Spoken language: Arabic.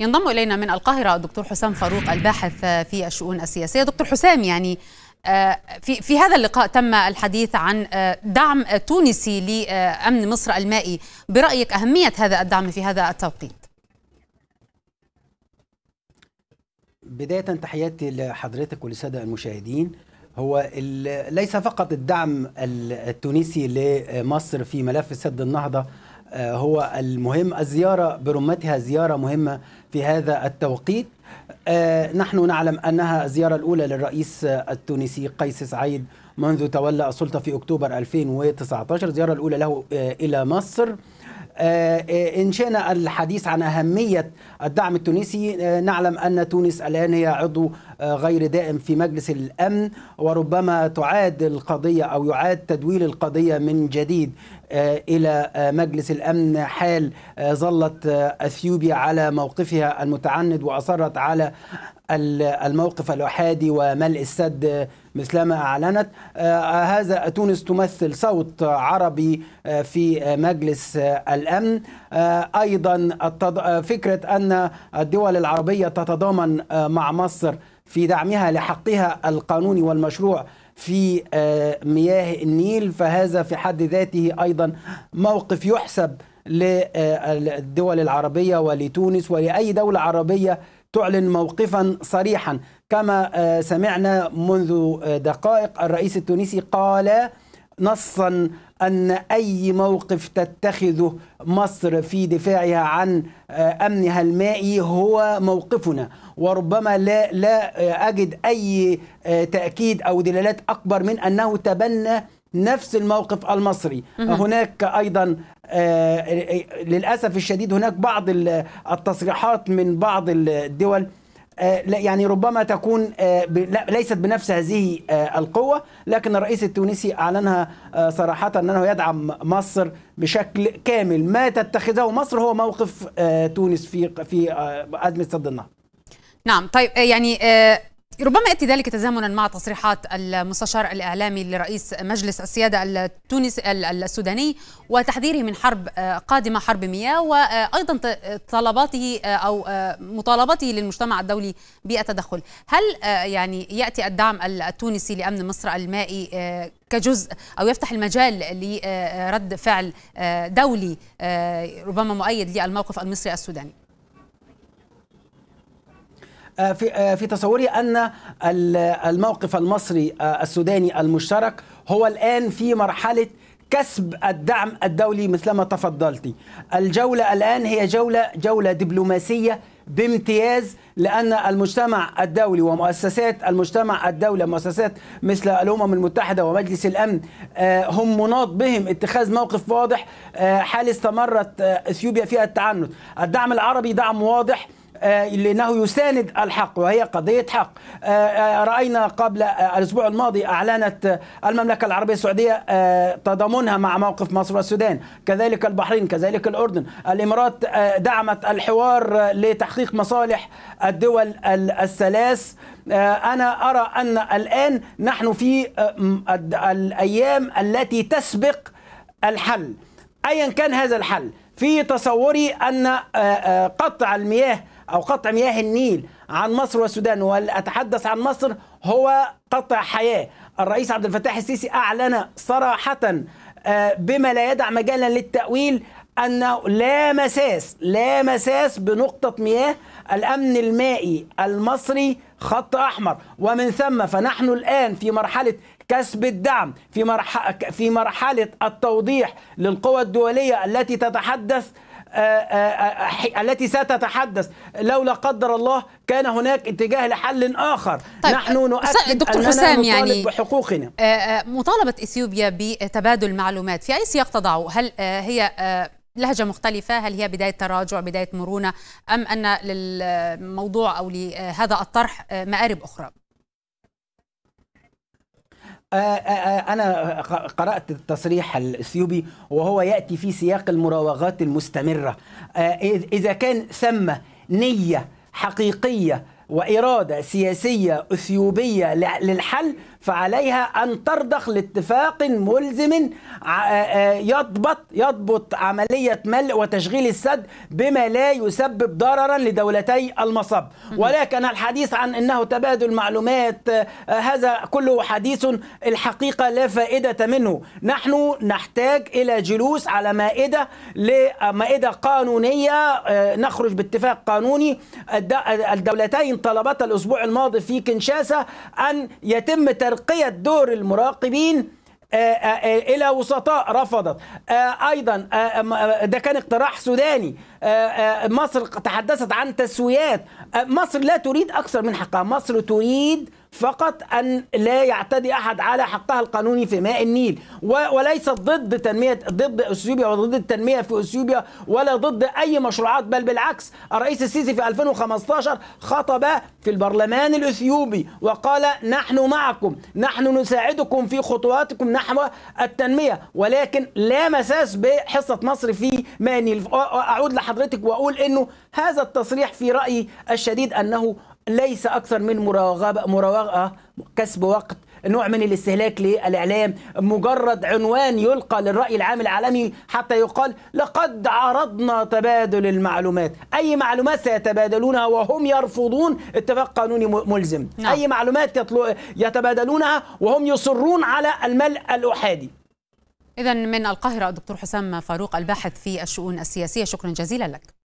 ينضم الينا من القاهره الدكتور حسام فاروق الباحث آه، في الشؤون السياسيه دكتور حسام يعني آه، في في هذا اللقاء تم الحديث عن آه، دعم تونسي لامن مصر المائي برايك اهميه هذا الدعم في هذا التوقيت بداية تحياتي لحضرتك وللسادة المشاهدين هو ليس فقط الدعم التونسي لمصر في ملف سد النهضة آه، هو المهم الزيارة برمتها زيارة مهمة في هذا التوقيت آه، نحن نعلم أنها الزيارة الأولى للرئيس التونسي قيس سعيد منذ تولى السلطة في أكتوبر 2019 الزيارة الأولى له آه، إلى مصر آه، آه، إن شئنا الحديث عن أهمية الدعم التونسي آه، نعلم أن تونس الآن هي عضو غير دائم في مجلس الأمن وربما تعاد القضية أو يعاد تدويل القضية من جديد إلى مجلس الأمن حال ظلت أثيوبيا على موقفها المتعند وأصرت على الموقف الأحادي وملء السد مثلما أعلنت آه، هذا تونس تمثل صوت عربي آه، في مجلس آه، الأمن أيضا فكرة أن الدول العربية تتضامن مع مصر في دعمها لحقها القانوني والمشروع في مياه النيل فهذا في حد ذاته ايضا موقف يحسب للدول العربيه ولتونس ولاي دوله عربيه تعلن موقفا صريحا كما آه، سمعنا منذ آه، دقائق الرئيس التونسي قال نصا ان اي موقف تتخذه مصر في دفاعها عن آه، امنها المائي هو موقفنا وربما لا لا اجد اي تاكيد او دلالات اكبر من انه تبنى نفس الموقف المصري هناك أيضا آه، آه، للأسف الشديد هناك بعض التصريحات من بعض الدول آه، يعني ربما تكون ليست بنفس هذه القوة لكن الرئيس التونسي أعلنها صراحة أنه يدعم مصر بشكل كامل ما تتخذه مصر هو موقف تونس في في أزمة سد النهر نعم طيب يعني ربما ياتي ذلك تزامنا مع تصريحات المستشار الاعلامي لرئيس مجلس السياده التونسي السوداني وتحذيره من حرب آه، قادمه حرب مياه وايضا طلباته آه، او آه، مطالبته للمجتمع الدولي بالتدخل، هل يعني ياتي الدعم التونسي لامن مصر المائي كجزء او يفتح المجال لرد فعل دولي ربما مؤيد للموقف المصري السوداني؟ آه، في آه، في تصوري ان الموقف المصري آه، السوداني المشترك هو الان في مرحله كسب الدعم الدولي مثلما تفضلتي الجولة الآن هي جولة جولة دبلوماسية بامتياز لأن المجتمع الدولي ومؤسسات المجتمع الدولي مؤسسات مثل الأمم المتحدة ومجلس الأمن هم مناط بهم اتخاذ موقف واضح حال استمرت إثيوبيا فيها التعنت الدعم العربي دعم واضح آه، لأنه يساند الحق وهي قضية حق آه، آه، رأينا قبل الأسبوع الماضي أعلنت المملكة العربية السعودية تضامنها مع موقف مصر والسودان كذلك البحرين كذلك الأردن الإمارات دعمت الحوار لتحقيق مصالح الدول الثلاث أنا أرى أن الآن نحن في الأيام التي تسبق الحل أيا كان هذا الحل في تصوري أن قطع المياه أو قطع مياه النيل عن مصر والسودان والأتحدث عن مصر هو قطع حياة الرئيس عبد الفتاح السيسي أعلن صراحة آه، بما لا يدع مجالا للتأويل أنه لا مساس لا مساس بنقطة مياه الأمن المائي المصري خط أحمر ومن ثم فنحن الآن في مرحلة كسب الدعم في, في مرحلة التوضيح للقوى الدولية التي تتحدث آه، آه، آه، التي ستتحدث لو لا قدر الله كان هناك اتجاه لحل آخر طيب نحن نؤكد دكتور أننا حسام نطالب يعني بحقوقنا مطالبة إثيوبيا بتبادل معلومات في أي سياق تضعه هل هي لهجة مختلفة هل هي بداية تراجع بداية مرونة أم أن للموضوع أو لهذا الطرح مآرب أخرى آه، آه، آه، انا قرات التصريح الاثيوبي وهو ياتي في سياق المراوغات المستمره اذا كان ثم نيه حقيقيه واراده سياسيه اثيوبيه للحل فعليها أن ترضخ لاتفاق ملزم آه، آه، يضبط يضبط عملية ملء وتشغيل السد بما لا يسبب ضررا لدولتي المصب ولكن الحديث عن أنه تبادل معلومات آه، هذا كله حديث الحقيقة لا فائدة منه نحن نحتاج إلى جلوس على مائدة لمائدة قانونية نخرج باتفاق قانوني الدولتين طلبتا الأسبوع الماضي في كنشاسة أن يتم تر ترقية دور المراقبين آه، آه، آه، الى وسطاء رفضت ايضا ده كان اقتراح سوداني مصر تحدثت عن تسويات أه، مصر لا تريد أكثر من حقها مصر تريد فقط أن لا يعتدي أحد على حقها القانوني في ماء النيل وليس ضد تنمية ضد أثيوبيا وضد التنمية في أثيوبيا ولا ضد أي مشروعات بل بالعكس الرئيس السيسي في 2015 خطب في البرلمان الأثيوبي وقال نحن معكم نحن نساعدكم في خطواتكم نحو التنمية ولكن لا مساس بحصة مصر في ماء النيل أعود لحضرتك حضرتك واقول انه هذا التصريح في رايي الشديد انه ليس اكثر من مراوغه مراوغه كسب وقت نوع من الاستهلاك للاعلام مجرد عنوان يلقى للراي العام العالمي حتى يقال لقد عرضنا تبادل المعلومات اي معلومات سيتبادلونها وهم يرفضون اتفاق قانوني ملزم نعم. اي معلومات يتبادلونها وهم يصرون على الملء الاحادي إذا من القاهرة الدكتور حسام فاروق الباحث في الشؤون السياسية شكرا جزيلا لك